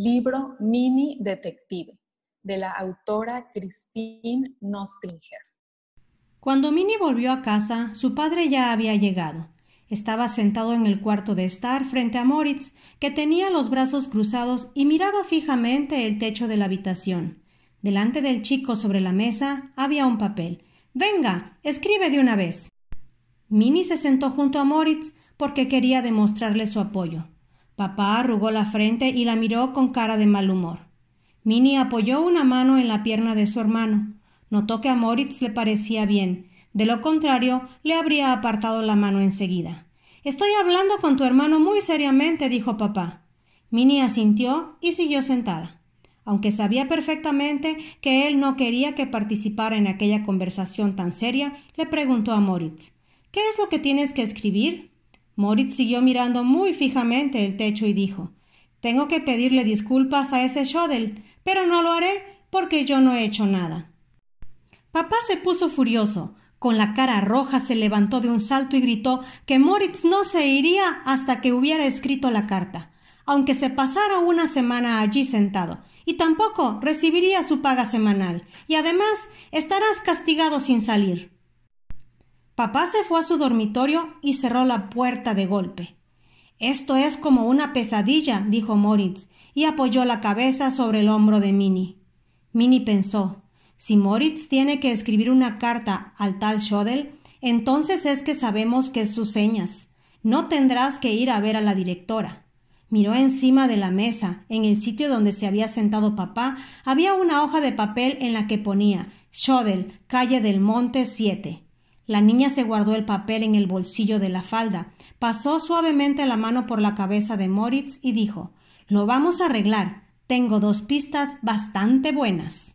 libro Mini Detective, de la autora Christine Nostringer. Cuando Mini volvió a casa, su padre ya había llegado. Estaba sentado en el cuarto de estar frente a Moritz, que tenía los brazos cruzados y miraba fijamente el techo de la habitación. Delante del chico sobre la mesa había un papel. Venga, escribe de una vez. Mini se sentó junto a Moritz porque quería demostrarle su apoyo. Papá arrugó la frente y la miró con cara de mal humor. Minnie apoyó una mano en la pierna de su hermano. Notó que a Moritz le parecía bien, de lo contrario le habría apartado la mano enseguida. Estoy hablando con tu hermano muy seriamente, dijo papá. Minnie asintió y siguió sentada, aunque sabía perfectamente que él no quería que participara en aquella conversación tan seria, le preguntó a Moritz ¿Qué es lo que tienes que escribir? Moritz siguió mirando muy fijamente el techo y dijo Tengo que pedirle disculpas a ese Schodel, pero no lo haré porque yo no he hecho nada. Papá se puso furioso. Con la cara roja se levantó de un salto y gritó que Moritz no se iría hasta que hubiera escrito la carta, aunque se pasara una semana allí sentado, y tampoco recibiría su paga semanal, y además estarás castigado sin salir. Papá se fue a su dormitorio y cerró la puerta de golpe. Esto es como una pesadilla, dijo Moritz, y apoyó la cabeza sobre el hombro de Minnie. Minnie pensó si Moritz tiene que escribir una carta al tal Schodel, entonces es que sabemos que es sus señas. No tendrás que ir a ver a la directora. Miró encima de la mesa, en el sitio donde se había sentado papá, había una hoja de papel en la que ponía Schodel, calle del Monte 7. La niña se guardó el papel en el bolsillo de la falda, pasó suavemente la mano por la cabeza de Moritz y dijo Lo vamos a arreglar. Tengo dos pistas bastante buenas.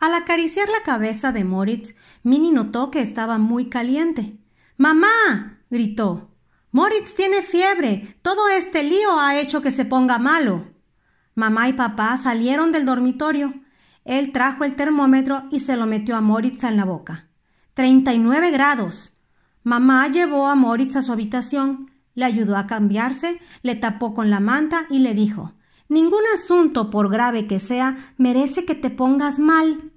Al acariciar la cabeza de Moritz, Minnie notó que estaba muy caliente. Mamá. gritó. Moritz tiene fiebre. Todo este lío ha hecho que se ponga malo. Mamá y papá salieron del dormitorio. Él trajo el termómetro y se lo metió a Moritz en la boca. 39 grados. Mamá llevó a Moritz a su habitación, le ayudó a cambiarse, le tapó con la manta y le dijo Ningún asunto, por grave que sea, merece que te pongas mal.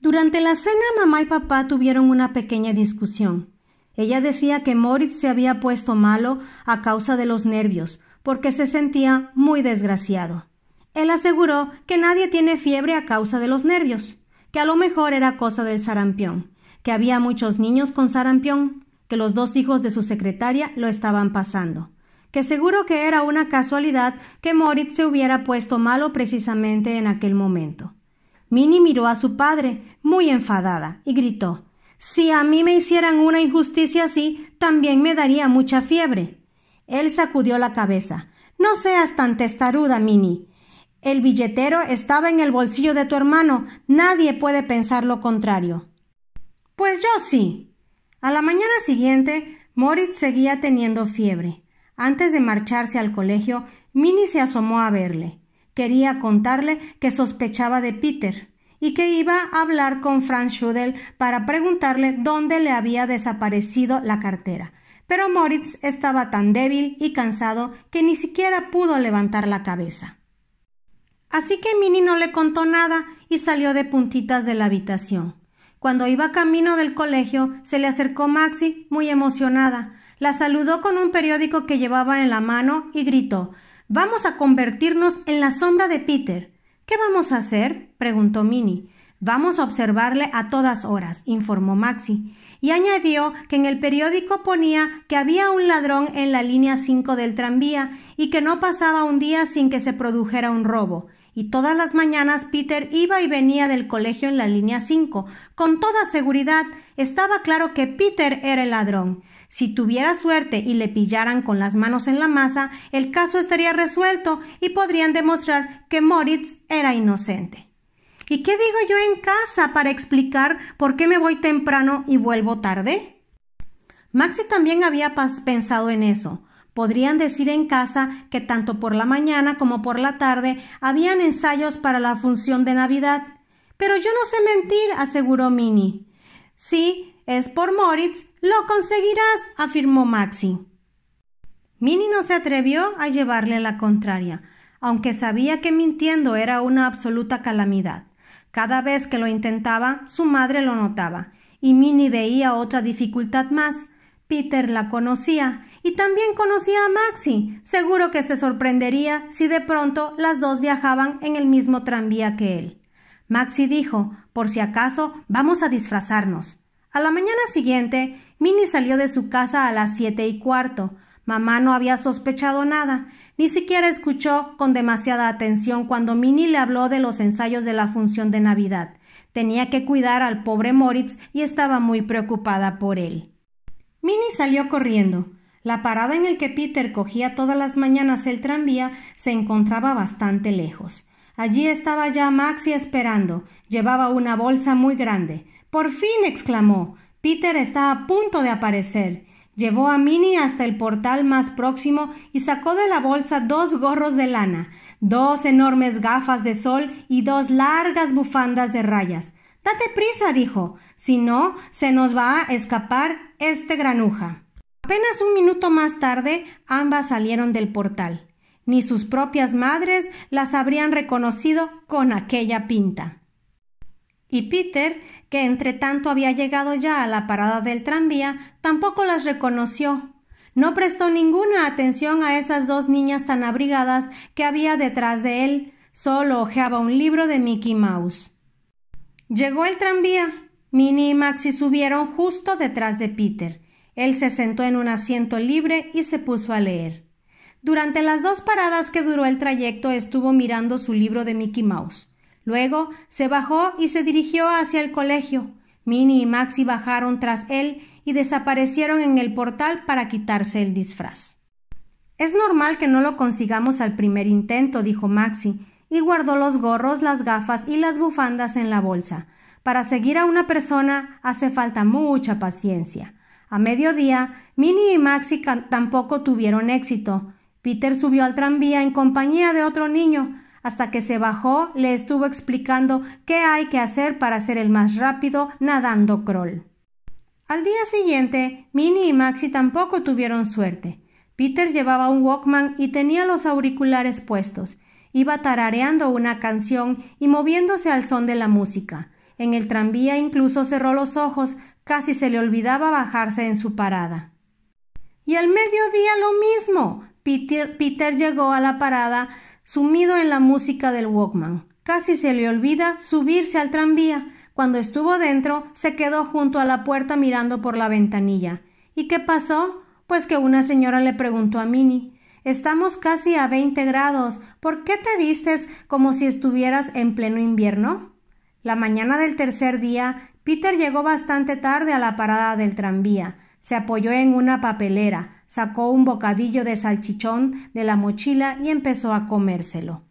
Durante la cena mamá y papá tuvieron una pequeña discusión. Ella decía que Moritz se había puesto malo a causa de los nervios, porque se sentía muy desgraciado. Él aseguró que nadie tiene fiebre a causa de los nervios, que a lo mejor era cosa del sarampión, había muchos niños con sarampión, que los dos hijos de su secretaria lo estaban pasando, que seguro que era una casualidad que Moritz se hubiera puesto malo precisamente en aquel momento. Minnie miró a su padre, muy enfadada, y gritó Si a mí me hicieran una injusticia así, también me daría mucha fiebre. Él sacudió la cabeza. No seas tan testaruda, Minnie. El billetero estaba en el bolsillo de tu hermano. Nadie puede pensar lo contrario. Pues yo sí. A la mañana siguiente, Moritz seguía teniendo fiebre. Antes de marcharse al colegio, Minnie se asomó a verle. Quería contarle que sospechaba de Peter y que iba a hablar con Franz Schudel para preguntarle dónde le había desaparecido la cartera. Pero Moritz estaba tan débil y cansado que ni siquiera pudo levantar la cabeza. Así que Minnie no le contó nada y salió de puntitas de la habitación. Cuando iba camino del colegio, se le acercó Maxi, muy emocionada. La saludó con un periódico que llevaba en la mano y gritó Vamos a convertirnos en la sombra de Peter. ¿Qué vamos a hacer? preguntó Minnie. Vamos a observarle a todas horas, informó Maxi, y añadió que en el periódico ponía que había un ladrón en la línea 5 del tranvía y que no pasaba un día sin que se produjera un robo y todas las mañanas Peter iba y venía del colegio en la línea 5. Con toda seguridad estaba claro que Peter era el ladrón. Si tuviera suerte y le pillaran con las manos en la masa, el caso estaría resuelto y podrían demostrar que Moritz era inocente. ¿Y qué digo yo en casa para explicar por qué me voy temprano y vuelvo tarde? Maxi también había pensado en eso. Podrían decir en casa que tanto por la mañana como por la tarde habían ensayos para la función de Navidad. Pero yo no sé mentir, aseguró Minnie. Sí, es por Moritz, lo conseguirás, afirmó Maxi. Minnie no se atrevió a llevarle la contraria, aunque sabía que mintiendo era una absoluta calamidad. Cada vez que lo intentaba, su madre lo notaba, y Minnie veía otra dificultad más. Peter la conocía, y también conocía a Maxi. Seguro que se sorprendería si de pronto las dos viajaban en el mismo tranvía que él. Maxi dijo, por si acaso, vamos a disfrazarnos. A la mañana siguiente, Minnie salió de su casa a las siete y cuarto. Mamá no había sospechado nada, ni siquiera escuchó con demasiada atención cuando Minnie le habló de los ensayos de la función de Navidad. Tenía que cuidar al pobre Moritz y estaba muy preocupada por él. Minnie salió corriendo. La parada en el que Peter cogía todas las mañanas el tranvía se encontraba bastante lejos. Allí estaba ya Maxi esperando. Llevaba una bolsa muy grande. Por fin exclamó. Peter está a punto de aparecer. Llevó a Minnie hasta el portal más próximo y sacó de la bolsa dos gorros de lana, dos enormes gafas de sol y dos largas bufandas de rayas. Date prisa, dijo, si no, se nos va a escapar este granuja. Apenas un minuto más tarde, ambas salieron del portal. Ni sus propias madres las habrían reconocido con aquella pinta. Y Peter, que entre tanto había llegado ya a la parada del tranvía, tampoco las reconoció. No prestó ninguna atención a esas dos niñas tan abrigadas que había detrás de él, solo hojeaba un libro de Mickey Mouse. Llegó el tranvía. Minnie y Maxi subieron justo detrás de Peter. Él se sentó en un asiento libre y se puso a leer. Durante las dos paradas que duró el trayecto estuvo mirando su libro de Mickey Mouse. Luego se bajó y se dirigió hacia el colegio. Minnie y Maxi bajaron tras él y desaparecieron en el portal para quitarse el disfraz. Es normal que no lo consigamos al primer intento, dijo Maxi, y guardó los gorros, las gafas y las bufandas en la bolsa. Para seguir a una persona hace falta mucha paciencia. A mediodía, Minnie y Maxi tampoco tuvieron éxito. Peter subió al tranvía en compañía de otro niño. Hasta que se bajó, le estuvo explicando qué hay que hacer para ser el más rápido nadando crawl. Al día siguiente, Minnie y Maxi tampoco tuvieron suerte. Peter llevaba un Walkman y tenía los auriculares puestos. Iba tarareando una canción y moviéndose al son de la música. En el tranvía incluso cerró los ojos Casi se le olvidaba bajarse en su parada. Y al mediodía lo mismo. Peter, llegó a la parada sumido en la música del Walkman. Casi se le olvida subirse al tranvía. Cuando estuvo dentro, se quedó junto a la puerta mirando por la ventanilla. ¿Y qué pasó? Pues que una señora le preguntó a Minnie. Estamos casi a 20 grados. ¿Por qué te vistes como si estuvieras en pleno invierno? La mañana del tercer día, Peter llegó bastante tarde a la parada del tranvía. Se apoyó en una papelera, sacó un bocadillo de salchichón de la mochila y empezó a comérselo.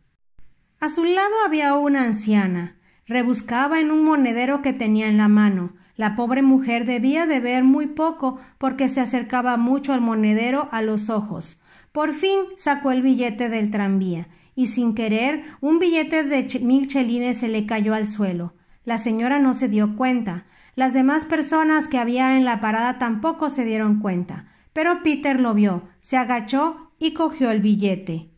A su lado había una anciana. Rebuscaba en un monedero que tenía en la mano. La pobre mujer debía de ver muy poco porque se acercaba mucho al monedero a los ojos. Por fin sacó el billete del tranvía y sin querer un billete de mil chelines se le cayó al suelo. La señora no se dio cuenta. Las demás personas que había en la parada tampoco se dieron cuenta. Pero Peter lo vio, se agachó y cogió el billete.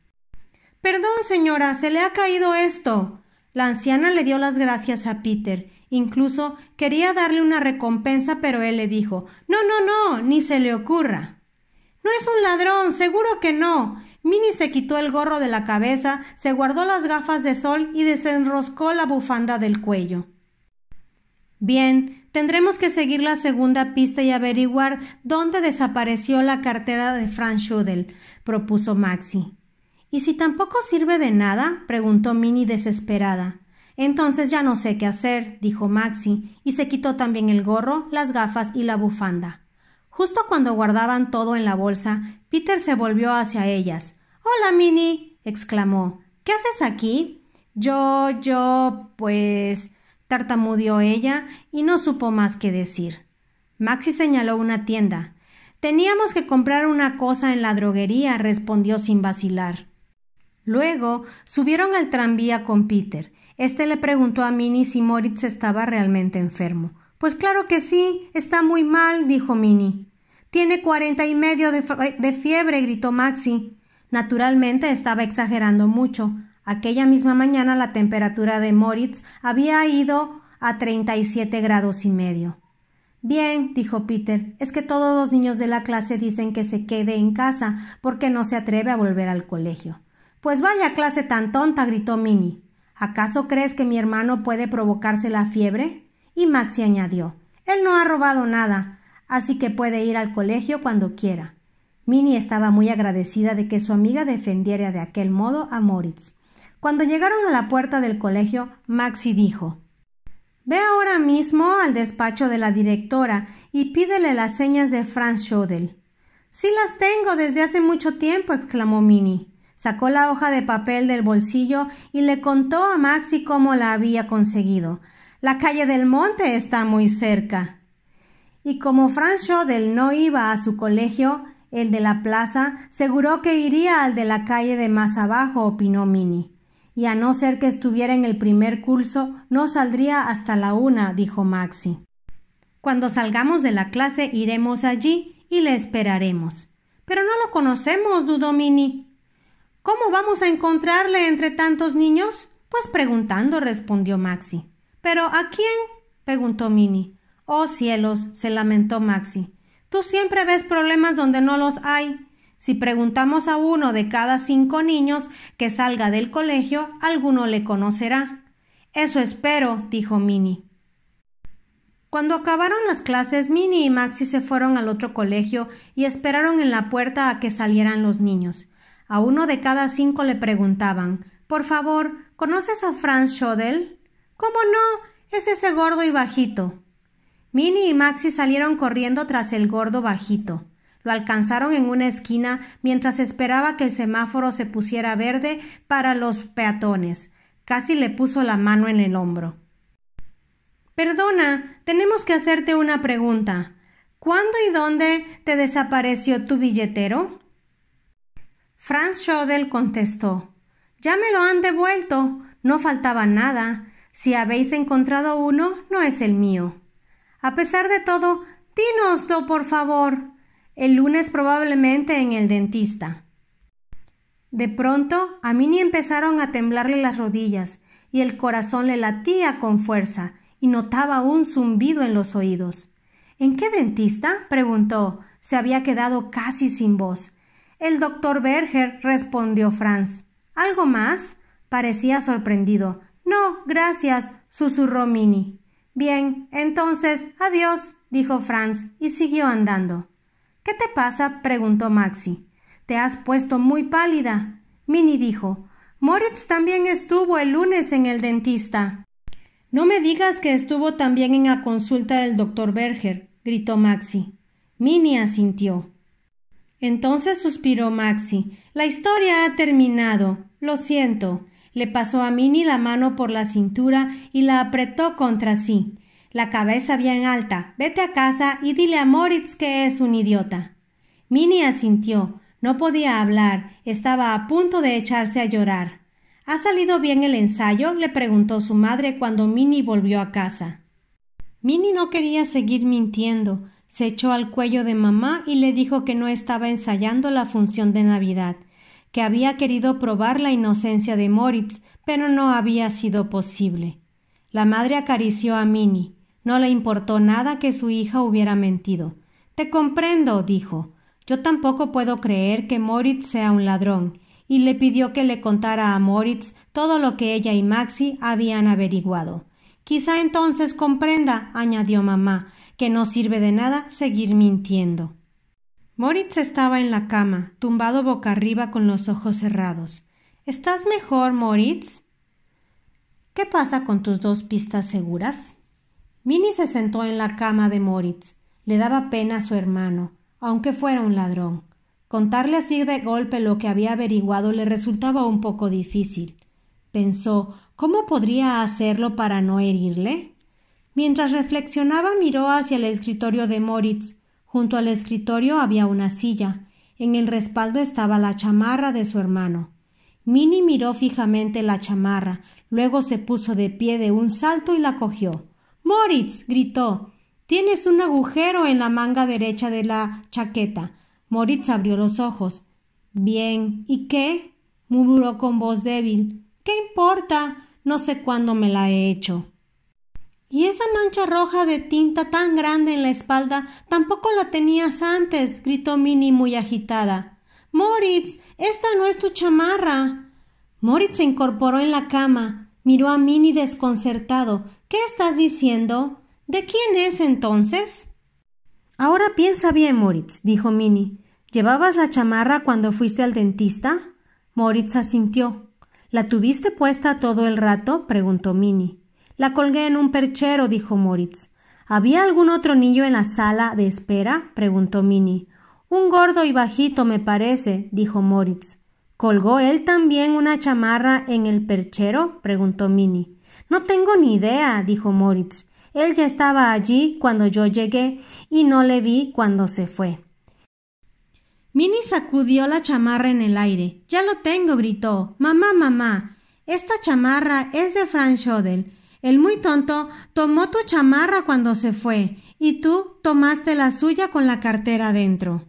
Perdón, señora, se le ha caído esto. La anciana le dio las gracias a Peter. Incluso quería darle una recompensa, pero él le dijo No, no, no, ni se le ocurra. No es un ladrón, seguro que no. Minnie se quitó el gorro de la cabeza, se guardó las gafas de sol y desenroscó la bufanda del cuello. Bien, tendremos que seguir la segunda pista y averiguar dónde desapareció la cartera de Franz Schudel, propuso Maxi. ¿Y si tampoco sirve de nada? preguntó Minnie desesperada. Entonces ya no sé qué hacer, dijo Maxi, y se quitó también el gorro, las gafas y la bufanda. Justo cuando guardaban todo en la bolsa, Peter se volvió hacia ellas. Hola, Minnie, exclamó. ¿Qué haces aquí? Yo, yo, pues tartamudeó ella y no supo más que decir. Maxi señaló una tienda. Teníamos que comprar una cosa en la droguería, respondió sin vacilar. Luego subieron al tranvía con Peter. Este le preguntó a Minnie si Moritz estaba realmente enfermo. Pues claro que sí, está muy mal, dijo Minnie. Tiene cuarenta y medio de fiebre, gritó Maxi. Naturalmente estaba exagerando mucho. Aquella misma mañana la temperatura de Moritz había ido a 37 grados y medio. Bien, dijo Peter, es que todos los niños de la clase dicen que se quede en casa porque no se atreve a volver al colegio. Pues vaya clase tan tonta, gritó Minnie. ¿Acaso crees que mi hermano puede provocarse la fiebre? Y Maxi añadió Él no ha robado nada, así que puede ir al colegio cuando quiera. Minnie estaba muy agradecida de que su amiga defendiera de aquel modo a Moritz. Cuando llegaron a la puerta del colegio, Maxi dijo Ve ahora mismo al despacho de la directora y pídele las señas de Franz Schodel. Sí las tengo desde hace mucho tiempo, exclamó Minnie. Sacó la hoja de papel del bolsillo y le contó a Maxi cómo la había conseguido. La calle del monte está muy cerca. Y como Franz Schodel no iba a su colegio, el de la plaza, seguró que iría al de la calle de más abajo, opinó Minnie y a no ser que estuviera en el primer curso, no saldría hasta la una, dijo Maxi. Cuando salgamos de la clase iremos allí y le esperaremos. Pero no lo conocemos, dudó Mini. ¿Cómo vamos a encontrarle entre tantos niños? Pues preguntando, respondió Maxi. ¿Pero a quién? preguntó Minnie. Oh cielos, se lamentó Maxi. Tú siempre ves problemas donde no los hay. Si preguntamos a uno de cada cinco niños que salga del colegio, alguno le conocerá. Eso espero, dijo Minnie. Cuando acabaron las clases, Minnie y Maxi se fueron al otro colegio y esperaron en la puerta a que salieran los niños. A uno de cada cinco le preguntaban Por favor, ¿conoces a Franz Schodel? ¿Cómo no? Es ese gordo y bajito. Minnie y Maxi salieron corriendo tras el gordo bajito. Lo alcanzaron en una esquina mientras esperaba que el semáforo se pusiera verde para los peatones. Casi le puso la mano en el hombro. Perdona, tenemos que hacerte una pregunta. ¿Cuándo y dónde te desapareció tu billetero? Franz Schodel contestó Ya me lo han devuelto. No faltaba nada. Si habéis encontrado uno, no es el mío. A pesar de todo, dínoslo, por favor. El lunes probablemente en el dentista. De pronto, a mini empezaron a temblarle las rodillas y el corazón le latía con fuerza y notaba un zumbido en los oídos. ¿En qué dentista? preguntó. Se había quedado casi sin voz. El doctor Berger respondió Franz. ¿Algo más? Parecía sorprendido. No, gracias, susurró mini Bien, entonces, adiós, dijo Franz y siguió andando. ¿Qué te pasa? preguntó Maxi. Te has puesto muy pálida. Minnie dijo. Moritz también estuvo el lunes en el dentista. No me digas que estuvo también en la consulta del doctor Berger, gritó Maxi. Minnie asintió. Entonces suspiró Maxi. La historia ha terminado. Lo siento. Le pasó a Minnie la mano por la cintura y la apretó contra sí la cabeza bien alta. Vete a casa y dile a Moritz que es un idiota. Minnie asintió. No podía hablar. Estaba a punto de echarse a llorar. ¿Ha salido bien el ensayo? le preguntó su madre cuando Minnie volvió a casa. Minnie no quería seguir mintiendo. Se echó al cuello de mamá y le dijo que no estaba ensayando la función de Navidad, que había querido probar la inocencia de Moritz, pero no había sido posible. La madre acarició a Minnie. No le importó nada que su hija hubiera mentido. Te comprendo, dijo. Yo tampoco puedo creer que Moritz sea un ladrón, y le pidió que le contara a Moritz todo lo que ella y Maxi habían averiguado. Quizá entonces comprenda, añadió mamá, que no sirve de nada seguir mintiendo. Moritz estaba en la cama, tumbado boca arriba con los ojos cerrados. ¿Estás mejor, Moritz? ¿Qué pasa con tus dos pistas seguras? Minnie se sentó en la cama de Moritz. Le daba pena a su hermano, aunque fuera un ladrón. Contarle así de golpe lo que había averiguado le resultaba un poco difícil. Pensó ¿Cómo podría hacerlo para no herirle? Mientras reflexionaba miró hacia el escritorio de Moritz. Junto al escritorio había una silla. En el respaldo estaba la chamarra de su hermano. Minnie miró fijamente la chamarra, luego se puso de pie de un salto y la cogió. Moritz. gritó. Tienes un agujero en la manga derecha de la chaqueta. Moritz abrió los ojos. Bien. ¿Y qué? murmuró con voz débil. ¿Qué importa? No sé cuándo me la he hecho. Y esa mancha roja de tinta tan grande en la espalda tampoco la tenías antes, gritó Minnie muy agitada. Moritz, esta no es tu chamarra. Moritz se incorporó en la cama. Miró a Minnie desconcertado. ¿Qué estás diciendo? ¿De quién es entonces? Ahora piensa bien, Moritz, dijo Minnie. ¿Llevabas la chamarra cuando fuiste al dentista? Moritz asintió. ¿La tuviste puesta todo el rato? preguntó Minnie. La colgué en un perchero, dijo Moritz. ¿Había algún otro niño en la sala de espera? preguntó Minnie. Un gordo y bajito, me parece, dijo Moritz. ¿Colgó él también una chamarra en el perchero? preguntó Minnie. No tengo ni idea, dijo Moritz. Él ya estaba allí cuando yo llegué y no le vi cuando se fue. Minnie sacudió la chamarra en el aire. Ya lo tengo, gritó. Mamá, mamá. Esta chamarra es de Franz Schodel. El muy tonto tomó tu chamarra cuando se fue, y tú tomaste la suya con la cartera dentro.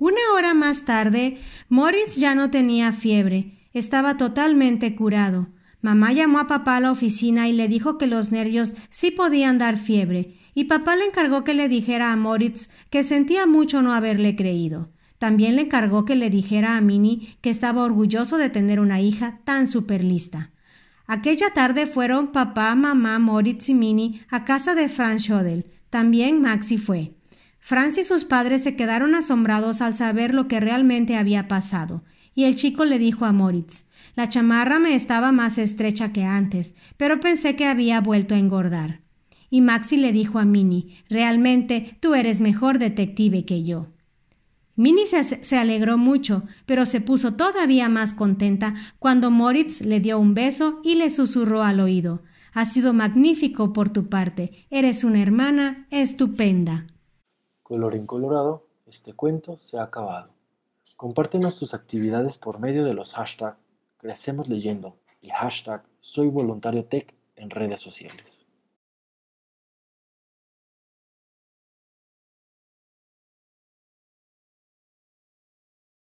Una hora más tarde, Moritz ya no tenía fiebre, estaba totalmente curado. Mamá llamó a papá a la oficina y le dijo que los nervios sí podían dar fiebre, y papá le encargó que le dijera a Moritz que sentía mucho no haberle creído. También le encargó que le dijera a Minnie que estaba orgulloso de tener una hija tan superlista. Aquella tarde fueron papá, mamá, Moritz y Minnie a casa de Franz Schodel. También Maxi fue. Franz y sus padres se quedaron asombrados al saber lo que realmente había pasado, y el chico le dijo a Moritz La chamarra me estaba más estrecha que antes, pero pensé que había vuelto a engordar. Y Maxi le dijo a Minnie Realmente tú eres mejor detective que yo. Minnie se, alegró mucho, pero se puso todavía más contenta cuando Moritz le dio un beso y le susurró al oído Ha sido magnífico por tu parte. Eres una hermana estupenda en colorado, este cuento se ha acabado. Compártenos tus actividades por medio de los hashtags Crecemos Leyendo y hashtag Soy Voluntario en redes sociales.